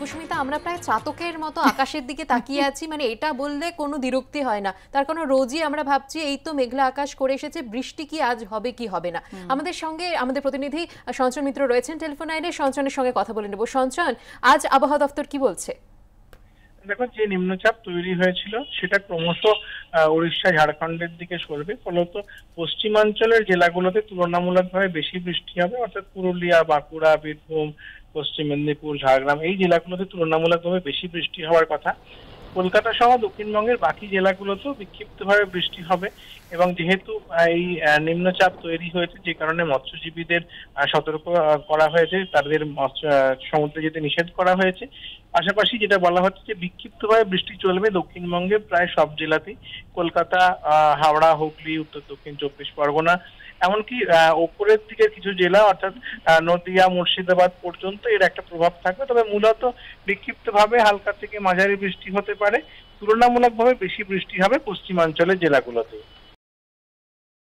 কুসুমিতা আমরা প্রায় চাতকের মতো আকাশের দিকে তাকিয়ে আছি মানে এটা বললে কোনো দিরক্তি হয় না তার কোনো রোজই আমরা ভাবছি এই তো মেঘলা আকাশ করে এসেছে বৃষ্টি কি আজ হবে কি হবে না আমাদের সঙ্গে আমাদের প্রতিনিধি সঞ্চন মিত্র রয়েছেন টেলিফোন আইনে সঞ্চনের সঙ্গে কথা বলে নেব সঞ্চন আজ আবহাওয়া দপ্তর কি বলছে দেখো যে নিম্নচাপ তৈরি হয়েছিল সেটা ক্রমশ উড়িষ্যা ঝাড়খণ্ডের দিকে সরবে ফলত পশ্চিমাঞ্চলের জেলাগুলোতে তুলনামূলকভাবে বেশি বৃষ্টি হবে অর্থাৎ পুরুলিয়া বাঁকুড়া বীরভূম পশ্চিম মেদিনীপুর ঝাড়গ্রাম এই জেলাগুলোতে তুলনামূলকভাবে বেশি বৃষ্টি হওয়ার কথা কলকাতা সহ দক্ষিণবঙ্গের বাকি জেলাগুলোতেও বিক্ষিপ্তভাবে বৃষ্টি হবে এবং যেহেতু এই নিম্নচাপ তৈরি হয়েছে যে কারণে মৎস্যজীবীদের সতর্ক করা হয়েছে তাদের সমুদ্রে যেতে নিষেধ করা হয়েছে পাশাপাশি যেটা বলা হচ্ছে যে বিক্ষিপ্তভাবে বৃষ্টি চলবে দক্ষিণবঙ্গে প্রায় সব জেলাতেই কলকাতা হাওড়া হুগলি উত্তর দক্ষিণ চব্বিশ পরগনা এমনকি ওপরের দিকের কিছু জেলা অর্থাৎ নদিয়া মুর্শিদাবাদ পর্যন্ত এর একটা প্রভাব থাকবে তবে মূলত বিক্ষিপ্তভাবে হালকা থেকে মাঝারি বৃষ্টি হতে পারে তুলনামূলকভাবে বেশি বৃষ্টি হবে পশ্চিমাঞ্চলের জেলাগুলোতে